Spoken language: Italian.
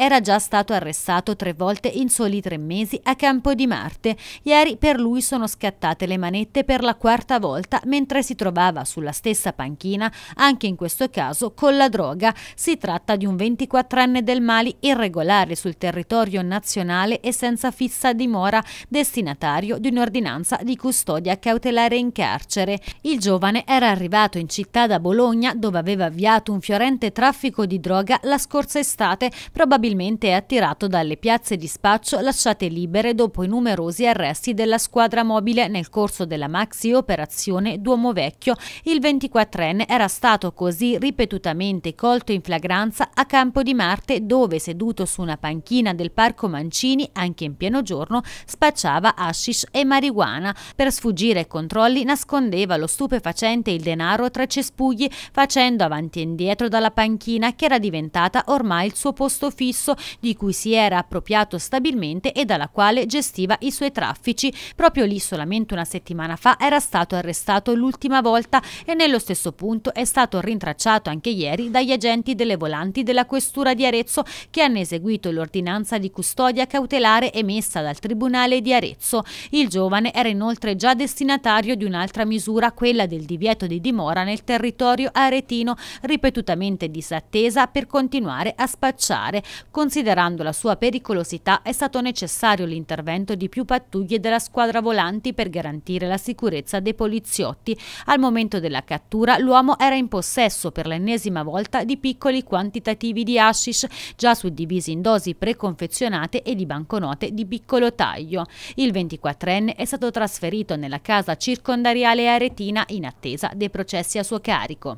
Era già stato arrestato tre volte in soli tre mesi a Campo di Marte. Ieri per lui sono scattate le manette per la quarta volta mentre si trovava sulla stessa panchina, anche in questo caso con la droga. Si tratta di un 24enne del Mali irregolare sul territorio nazionale e senza fissa dimora, destinatario di un'ordinanza di custodia cautelare in carcere. Il giovane era arrivato in città da Bologna dove aveva avviato un fiorente traffico di droga la scorsa estate, probabilmente probabilmente è attirato dalle piazze di spaccio lasciate libere dopo i numerosi arresti della squadra mobile nel corso della maxi operazione Duomo Vecchio. Il 24enne era stato così ripetutamente colto in flagranza a Campo di Marte dove seduto su una panchina del Parco Mancini, anche in pieno giorno, spacciava hashish e marijuana. Per sfuggire ai controlli nascondeva lo stupefacente il denaro tra cespugli facendo avanti e indietro dalla panchina che era diventata ormai il suo posto fisso stesso, di cui si era appropriato stabilmente e dalla quale gestiva i suoi traffici. Proprio lì solamente una settimana fa era stato arrestato l'ultima volta e nello stesso punto è stato rintracciato anche ieri dagli agenti delle volanti della questura di Arezzo che hanno eseguito l'ordinanza di custodia cautelare emessa dal Tribunale di Arezzo. Il giovane era inoltre già destinatario di un'altra misura, quella del divieto di dimora nel territorio aretino, ripetutamente disattesa per continuare a spacciare. Considerando la sua pericolosità è stato necessario l'intervento di più pattuglie della squadra volanti per garantire la sicurezza dei poliziotti. Al momento della cattura l'uomo era in possesso per l'ennesima volta di piccoli quantitativi di hashish già suddivisi in dosi preconfezionate e di banconote di piccolo taglio. Il 24enne è stato trasferito nella casa circondariale aretina in attesa dei processi a suo carico.